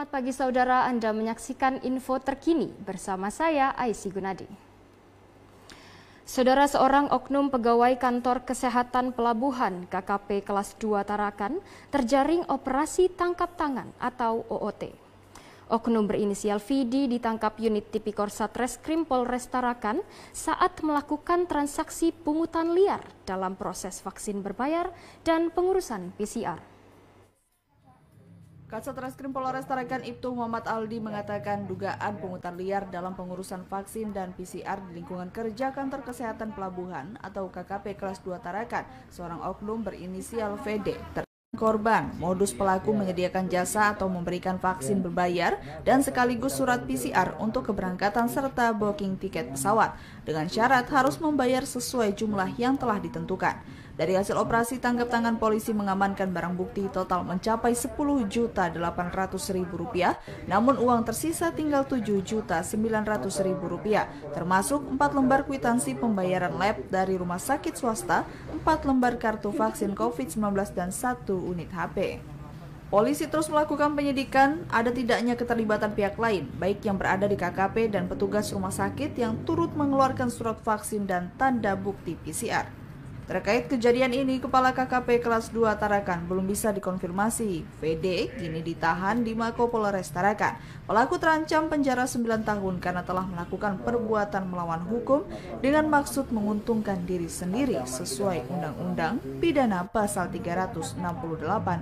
Selamat pagi saudara, Anda menyaksikan info terkini bersama saya Aisy Gunadi. Saudara seorang oknum pegawai kantor kesehatan pelabuhan KKP kelas 2 Tarakan terjaring operasi tangkap tangan atau OOT. Oknum berinisial VD ditangkap unit tipikor Satreskrim Polres Tarakan saat melakukan transaksi pungutan liar dalam proses vaksin berbayar dan pengurusan PCR. Kasat Reskrim Polres Tarakan Ibtu Muhammad Aldi mengatakan dugaan pungutan liar dalam pengurusan vaksin dan PCR di lingkungan kerja Kantor Kesehatan Pelabuhan atau KKP kelas 2 Tarakan, seorang oknum berinisial VD ter korban. Modus pelaku menyediakan jasa atau memberikan vaksin berbayar dan sekaligus surat PCR untuk keberangkatan serta booking tiket pesawat dengan syarat harus membayar sesuai jumlah yang telah ditentukan. Dari hasil operasi tangkap tangan polisi mengamankan barang bukti total mencapai 10 juta 800 ribu rupiah, namun uang tersisa tinggal 7 juta 900 ribu rupiah, termasuk 4 lembar kwitansi pembayaran lab dari rumah sakit swasta, 4 lembar kartu vaksin COVID-19 dan 1 unit HP. Polisi terus melakukan penyidikan ada tidaknya keterlibatan pihak lain, baik yang berada di KKP dan petugas rumah sakit yang turut mengeluarkan surat vaksin dan tanda bukti PCR. Terkait kejadian ini, Kepala KKP kelas 2 Tarakan belum bisa dikonfirmasi. VD kini ditahan di Mako Polres Tarakan. Pelaku terancam penjara 9 tahun karena telah melakukan perbuatan melawan hukum dengan maksud menguntungkan diri sendiri sesuai Undang-Undang Pidana Pasal 368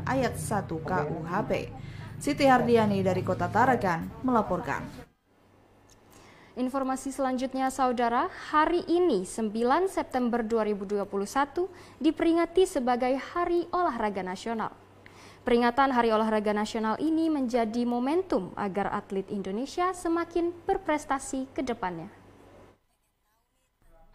Ayat 1 KUHP. Siti Hardiani dari Kota Tarakan melaporkan. Informasi selanjutnya saudara, hari ini 9 September 2021 diperingati sebagai Hari Olahraga Nasional. Peringatan Hari Olahraga Nasional ini menjadi momentum agar atlet Indonesia semakin berprestasi ke depannya.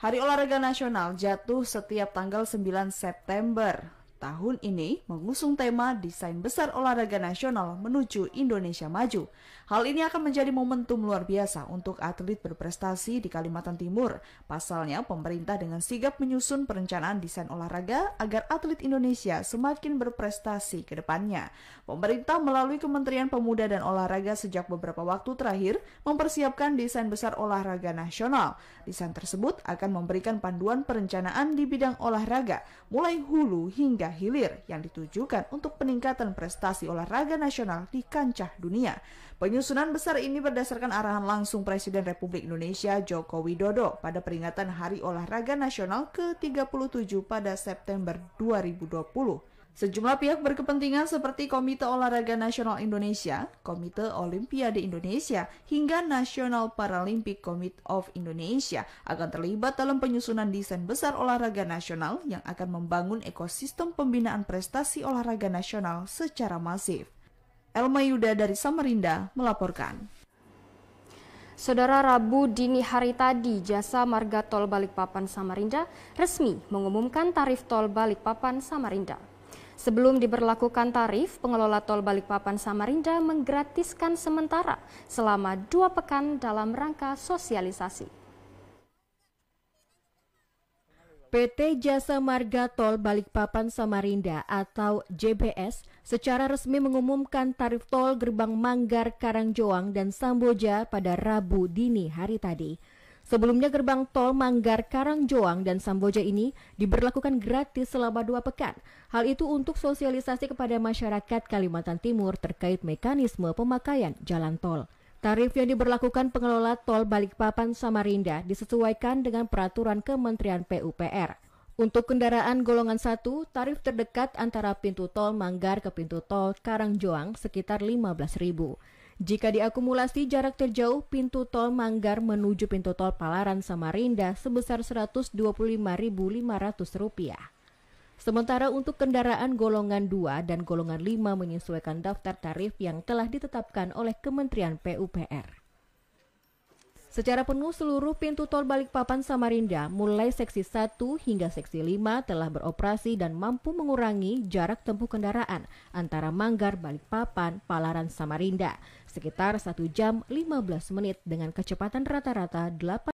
Hari Olahraga Nasional jatuh setiap tanggal 9 September tahun ini mengusung tema Desain Besar Olahraga Nasional Menuju Indonesia Maju. Hal ini akan menjadi momentum luar biasa untuk atlet berprestasi di Kalimantan Timur. Pasalnya, pemerintah dengan sigap menyusun perencanaan desain olahraga agar atlet Indonesia semakin berprestasi ke depannya. Pemerintah melalui Kementerian Pemuda dan Olahraga sejak beberapa waktu terakhir mempersiapkan desain besar olahraga nasional. Desain tersebut akan memberikan panduan perencanaan di bidang olahraga, mulai hulu hingga hilir yang ditujukan untuk peningkatan prestasi olahraga nasional di kancah dunia. Penyusunan besar ini berdasarkan arahan langsung Presiden Republik Indonesia Joko Widodo pada peringatan Hari Olahraga Nasional ke-37 pada September 2020. Sejumlah pihak berkepentingan seperti Komite Olahraga Nasional Indonesia, Komite Olimpiade Indonesia, hingga National Paralympic Committee of Indonesia akan terlibat dalam penyusunan desain besar olahraga nasional yang akan membangun ekosistem pembinaan prestasi olahraga nasional secara masif. Elma Yuda dari Samarinda melaporkan. Saudara Rabu dini hari tadi, Jasa Marga Tol Balikpapan Samarinda resmi mengumumkan tarif tol Balikpapan Samarinda. Sebelum diberlakukan tarif, pengelola tol Balikpapan Samarinda menggratiskan sementara selama dua pekan dalam rangka sosialisasi. PT Jasa Marga Tol Balikpapan Samarinda atau JBS secara resmi mengumumkan tarif tol gerbang Manggar Karangjoang dan Samboja pada Rabu dini hari tadi. Sebelumnya gerbang tol Manggar Karangjoang dan Samboja ini diberlakukan gratis selama dua pekan. Hal itu untuk sosialisasi kepada masyarakat Kalimantan Timur terkait mekanisme pemakaian jalan tol. Tarif yang diberlakukan pengelola tol Balikpapan Samarinda disesuaikan dengan peraturan Kementerian PUPR. Untuk kendaraan golongan 1, tarif terdekat antara pintu tol Manggar ke pintu tol Karangjoang sekitar 15 ribu. Jika diakumulasi jarak terjauh pintu tol Manggar menuju pintu tol Palaran Samarinda sebesar Rp125.500. Sementara untuk kendaraan golongan 2 dan golongan 5 menyesuaikan daftar tarif yang telah ditetapkan oleh Kementerian PUPR. Secara penuh seluruh pintu tol Balikpapan Samarinda mulai seksi 1 hingga seksi 5 telah beroperasi dan mampu mengurangi jarak tempuh kendaraan antara Manggar Balikpapan Palaran Samarinda sekitar 1 jam 15 menit dengan kecepatan rata-rata 8